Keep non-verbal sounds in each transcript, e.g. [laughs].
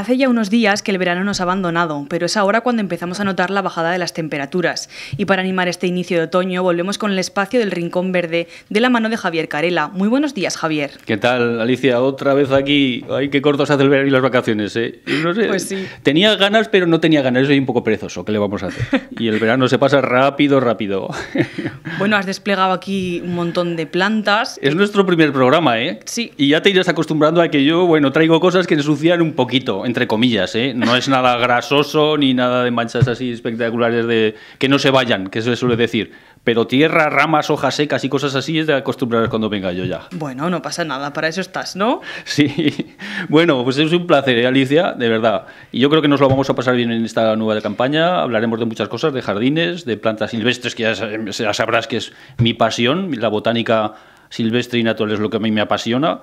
Hace ya unos días que el verano nos ha abandonado, pero es ahora cuando empezamos a notar la bajada de las temperaturas. Y para animar este inicio de otoño, volvemos con el espacio del Rincón Verde de la mano de Javier Carela. Muy buenos días, Javier. ¿Qué tal, Alicia? Otra vez aquí. Ay, qué cortos hace el verano y las vacaciones, ¿eh? No sé. Pues sí. Tenía ganas, pero no tenía ganas. Soy un poco perezoso. ¿Qué le vamos a hacer? Y el verano se pasa rápido, rápido. [laughs] Bueno, has desplegado aquí un montón de plantas. Es nuestro primer programa, ¿eh? Sí. Y ya te irás acostumbrando a que yo, bueno, traigo cosas que ensucian un poquito entre comillas, ¿eh? No es nada grasoso ni nada de manchas así espectaculares de que no se vayan, que se suele decir. Pero tierra, ramas, hojas secas y cosas así es de acostumbrar cuando venga yo ya. Bueno, no pasa nada, para eso estás, ¿no? Sí. [laughs] Bueno, pues es un placer, ¿eh, Alicia, de verdad. Y yo creo que nos lo vamos a pasar bien en esta nueva campaña. Hablaremos de muchas cosas, de jardines, de plantas silvestres, que ya sabrás que es mi pasión, la botánica silvestre y natural es lo que a mí me apasiona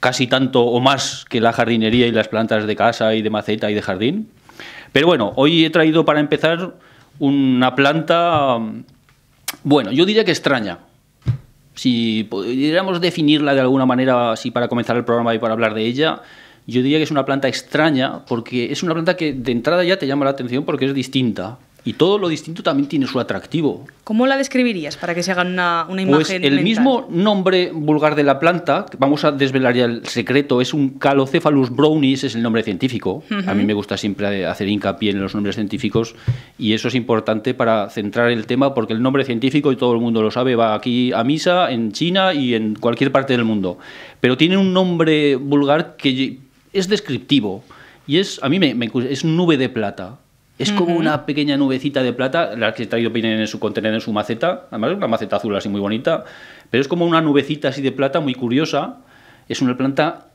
casi tanto o más que la jardinería y las plantas de casa y de maceta y de jardín. Pero bueno, hoy he traído para empezar una planta, mm, bueno, yo diría que extraña. Si pudiéramos definirla de alguna manera, así para comenzar el programa y para hablar de ella, yo diría que es una planta extraña porque es una planta que de entrada ya te llama la atención porque es distinta. Y todo lo distinto también tiene su atractivo. ¿Cómo la describirías para que se haga una, una pues imagen? Pues el mismo nombre vulgar de la planta, vamos a desvelar ya el secreto, es un Calocephalus brownies, es el nombre científico. A mí me gusta siempre hacer hincapié en los nombres científicos y eso es importante para centrar el tema porque el nombre científico, y todo el mundo lo sabe, va aquí a misa, en China y en cualquier parte del mundo. Pero tiene un nombre vulgar que es descriptivo y es, a mí es nube de plata. Es como una pequeña nubecita de plata, la que traído viene en su contenedor, en su maceta. Además, es una maceta azul así muy bonita. Pero es como una nubecita así de plata, muy curiosa. Es una planta.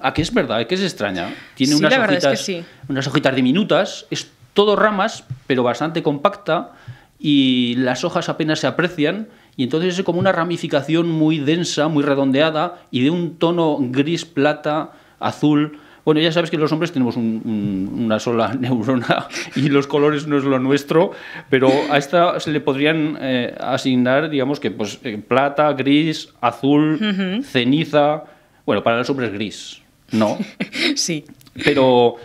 ¿A que es verdad? ¿A que es extraña? Tiene unas, hojitas, unas hojitas diminutas. Es todo ramas, pero bastante compacta. Y las hojas apenas se aprecian. Y entonces es como una ramificación muy densa, muy redondeada. Y de un tono gris, plata, azul bueno, ya sabes que los hombres tenemos una sola [laughs] neurona y los colores no es lo nuestro, pero a esta se le podrían eh, asignar, digamos que pues eh, plata, gris, azul, ceniza. Bueno, para los hombres gris, ¿no? [laughs] sí. Pero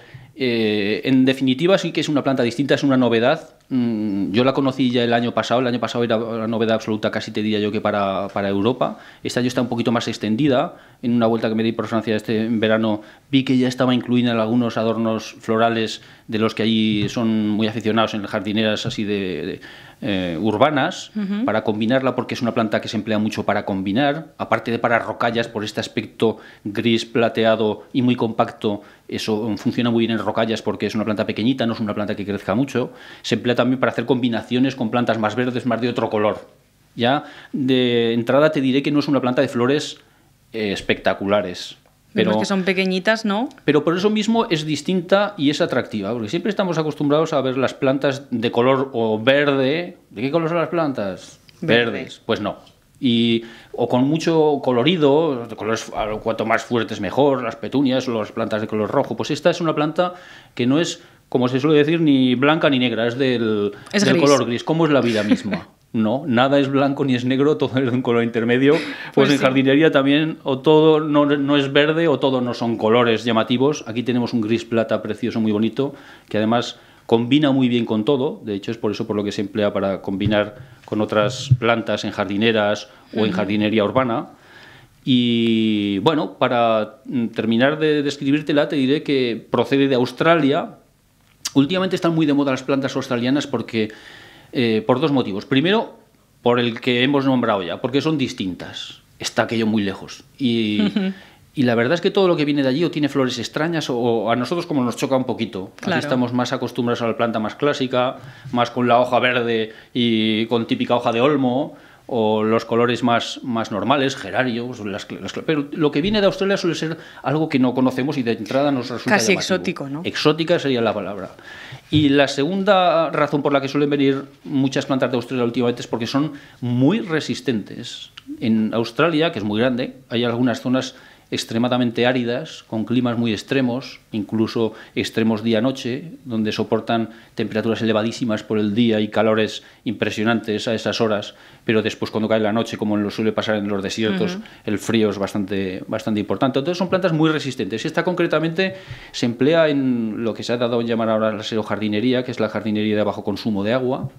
eh, en definitiva, sí que es una planta distinta, es una novedad. Mm, yo la conocí ya el año pasado, el año pasado era la novedad absoluta, casi te diría yo que para, para, Europa. Este año está un poquito más extendida. En una vuelta que me di por Francia este verano, vi que ya estaba incluida en algunos adornos florales de los que allí son muy aficionados en jardineras así de eh, urbanas para combinarla, porque es una planta que se emplea mucho para combinar, aparte de para rocallas por este aspecto gris, plateado y muy compacto. Eso funciona muy bien en rocallas porque es una planta pequeñita, no es una planta que crezca mucho. Se emplea también para hacer combinaciones con plantas más verdes, más de otro color. Ya de entrada te diré que no es una planta de flores eh, espectaculares pero, que son pequeñitas, ¿no? Pero por eso mismo es distinta y es atractiva, porque siempre estamos acostumbrados a ver las plantas de color o verde. ¿De qué color son las plantas? Verdes. Pues no. Y, o con mucho colorido, colores cuanto más fuertes mejor, las petunias o las plantas de color rojo. Pues esta es una planta que no es, como se suele decir, ni blanca ni negra, es del, color gris, como es la vida misma. [laughs] No, nada es blanco ni es negro, todo es de un color intermedio. [laughs] Pues, pues, en jardinería también o todo no, no, es verde o todo no son colores llamativos. Aquí tenemos un gris plata precioso, muy bonito, que además combina muy bien con todo. De hecho, es por eso por lo que se emplea para combinar con otras plantas en jardineras o en jardinería urbana. Y bueno, para terminar de describírtela, te diré que procede de Australia. Últimamente están muy de moda las plantas australianas porque eh, por dos motivos. Primero, por el que hemos nombrado ya, porque son distintas. Está aquello muy lejos. Y, la verdad es que todo lo que viene de allí o tiene flores extrañas o, a nosotros como nos choca un poquito. Aquí estamos más acostumbrados a la planta más clásica, más con la hoja verde y con típica hoja de olmo o los colores más, más normales, gerarios, pero lo que viene de Australia suele ser algo que no conocemos y de entrada nos resulta casi exótico, ¿no? Exótica sería la palabra. Y la segunda razón por la que suelen venir muchas plantas de Australia últimamente es porque son muy resistentes. En Australia, que es muy grande, hay algunas zonas extremadamente áridas, con climas muy extremos, incluso extremos día-noche, donde soportan temperaturas elevadísimas por el día y calores impresionantes a esas horas, pero después cuando cae la noche, como lo suele pasar en los desiertos, el frío es bastante, bastante importante. Entonces son plantas muy resistentes. Esta concretamente se emplea en lo que se ha dado a llamar ahora la serojardinería, que es la jardinería de bajo consumo de agua.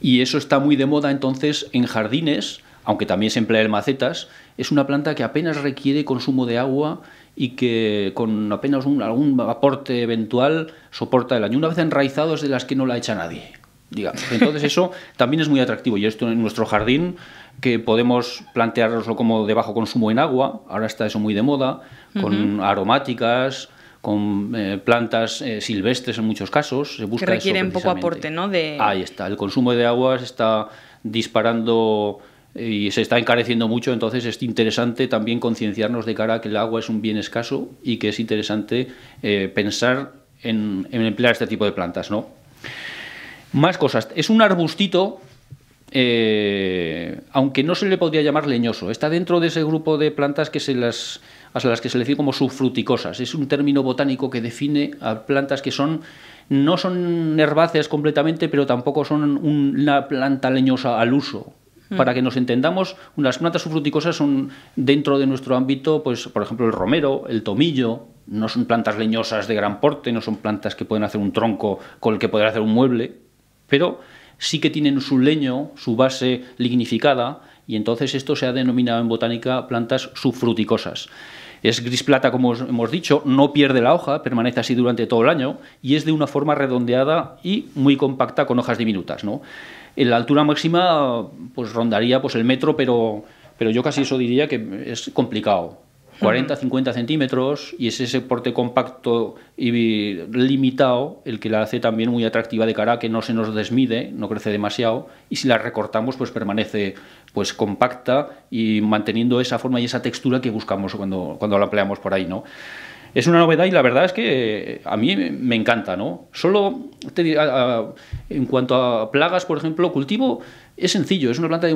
Y eso está muy de moda entonces en jardines, aunque también se emplea en macetas, es una planta que apenas requiere consumo de agua y que con apenas un, algún aporte eventual soporta el año. Una vez enraizados es de las que no la echa nadie, digamos. Entonces eso [laughs] también es muy atractivo y esto en nuestro jardín que podemos plantearlo como de bajo consumo en agua, ahora está eso muy de moda, con aromáticas, con eh, plantas eh, silvestres en muchos casos. Se busca que requieren poco aporte, ¿no? Ahí está, el consumo de agua se está disparando y se está encareciendo mucho, entonces es interesante también concienciarnos de cara a que el agua es un bien escaso y que es interesante eh, pensar en, emplear este tipo de plantas, ¿no? Más cosas. Es un arbustito, eh, aunque no se le podría llamar leñoso. Está dentro de ese grupo de plantas que se las a las que se le dice como subfruticosas. Es un término botánico que define a plantas que son no son herbáceas completamente, pero tampoco son una planta leñosa al uso. Mm. Para que nos entendamos, unas plantas subfruticosas son dentro de nuestro ámbito, pues por ejemplo el romero, el tomillo, no son plantas leñosas de gran porte, no son plantas que pueden hacer un tronco con el que poder hacer un mueble, pero sí que tienen su leño, su base lignificada, y entonces esto se ha denominado en botánica plantas subfruticosas. Es gris plata, como hemos dicho, no pierde la hoja, permanece así durante todo el año y es de una forma redondeada y muy compacta con hojas diminutas. ¿no? En la altura máxima pues rondaría pues el metro, pero, pero yo casi eso diría que es complicado. 40, 50 centímetros y es ese porte compacto y limitado el que la hace también muy atractiva de cara que no se nos desmide, no crece demasiado y si la recortamos pues permanece pues compacta y manteniendo esa forma y esa textura que buscamos cuando, cuando la empleamos por ahí, ¿no? es una novedad y la verdad es que eh, a mí me encanta, ¿no? Solo en cuanto a plagas, por ejemplo, cultivo es sencillo, es una planta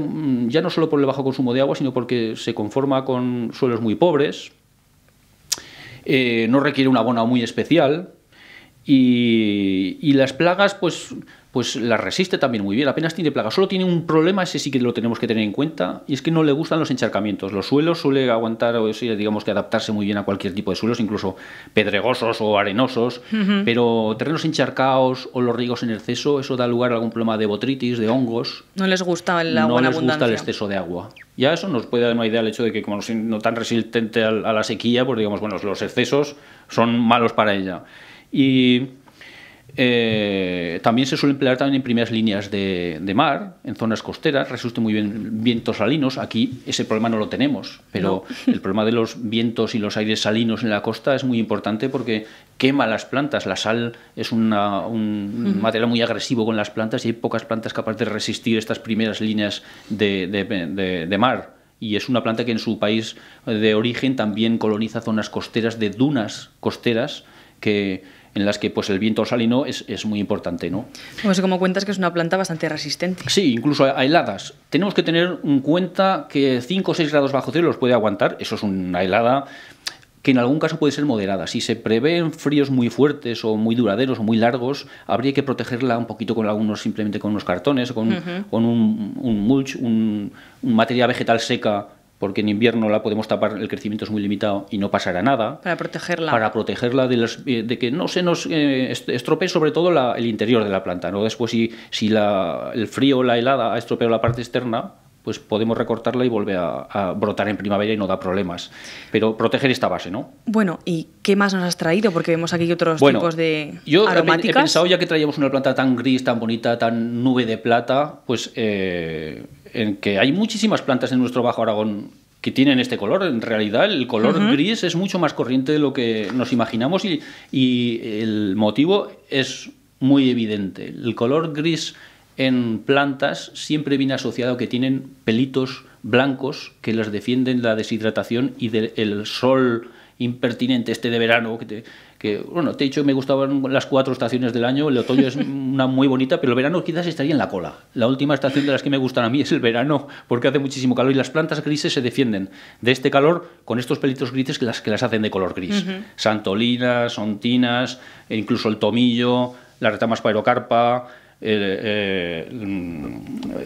ya no solo por el bajo consumo de agua, sino porque se conforma con suelos muy pobres, eh, no requiere un abono muy especial, y, las plagas, pues, pues las resiste también muy bien, apenas tiene plagas. Solo tiene un problema, ese sí que lo tenemos que tener en cuenta, y es que no le gustan los encharcamientos. Los suelos suele aguantar, o digamos que adaptarse muy bien a cualquier tipo de suelos, incluso pedregosos o arenosos, pero terrenos encharcados o los riegos en exceso, eso da lugar a algún problema de botritis, de hongos. No les gusta el agua. No les gusta el exceso de agua. Ya eso nos puede dar una idea el hecho de que como no tan resistente a la sequía, pues digamos, bueno, los excesos son malos para ella. Y eh, también se suele emplear también en primeras líneas de, mar, en zonas costeras, resiste muy bien vientos salinos. Aquí ese problema no lo tenemos, pero [laughs] el problema de los vientos y los aires salinos en la costa es muy importante porque quema las plantas. La sal es una, un material muy agresivo con las plantas y hay pocas plantas capaces de resistir estas primeras líneas de mar y es una planta que en su país de origen también coloniza zonas costeras de dunas costeras que en las que pues el viento salino es, es muy importante, ¿no? Pues como cuentas que es una planta bastante resistente. Sí, incluso a, heladas. Tenemos que tener en cuenta que 5 o 6 grados bajo cero los puede aguantar, eso es una helada que en algún caso puede ser moderada. Si se prevén fríos muy fuertes o muy duraderos o muy largos, habría que protegerla un poquito con algunos, simplemente con unos cartones, con, con un, mulch, un, un, materia vegetal seca porque en invierno la podemos tapar, el crecimiento es muy limitado y no pasará nada. Para protegerla. Para protegerla de, eh, que no se nos eh, estropee sobre todo el interior de la planta. ¿no? Después si, si el frío o la helada ha estropeado la parte externa, pues podemos recortarla y volver a, brotar en primavera y no da problemas. Pero proteger esta base, ¿no? Bueno, ¿y qué más nos has traído? Porque vemos aquí otros tipos de yo aromáticas. he pensado, ya que traíamos una planta tan gris, tan bonita, tan nube de plata, pues eh, en que hay muchísimas plantas en nuestro Bajo Aragón que tienen este color. En realidad, el color gris es mucho más corriente de lo que nos imaginamos y, y el motivo es muy evidente. El color gris en plantas siempre viene asociado que tienen pelitos blancos que las defienden la deshidratación y del sol impertinente este de verano que te, bueno te he dicho me gustaban las cuatro estaciones del año el otoño es [laughs] una muy bonita pero el verano quizás estaría en la cola la última estación de las que me gustan a mí es el verano porque hace muchísimo calor y las plantas grises se defienden de este calor con estos pelitos grises que las que las hacen de color gris santolinas ontinas e incluso el tomillo las retamas carpa. Eh, eh, mm,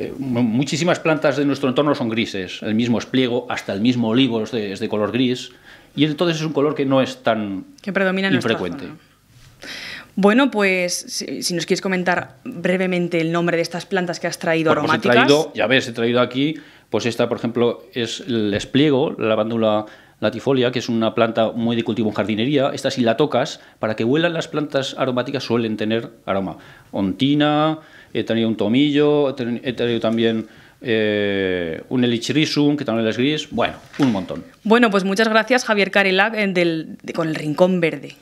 eh, muchísimas plantas de nuestro entorno son grises, el mismo espliego, hasta el mismo olivo es de, color gris, y entonces es un color que no es tan que predomina infrecuente. Bueno, pues si, nos quieres comentar brevemente el nombre de estas plantas que has traído pues aromáticas. ya ves, he traído aquí, pues esta, por ejemplo, es el espliego, la lavándula latifolia, que es una planta muy de cultivo en jardinería, Estas y la tocas, para que huelan las plantas aromáticas suelen tener aroma. Ontina, he tenido un tomillo, he tenido también... Eh, un elichirisum, que también es gris, bueno, un montón. Bueno, pues muchas gracias Javier Carelac con el Rincón Verde.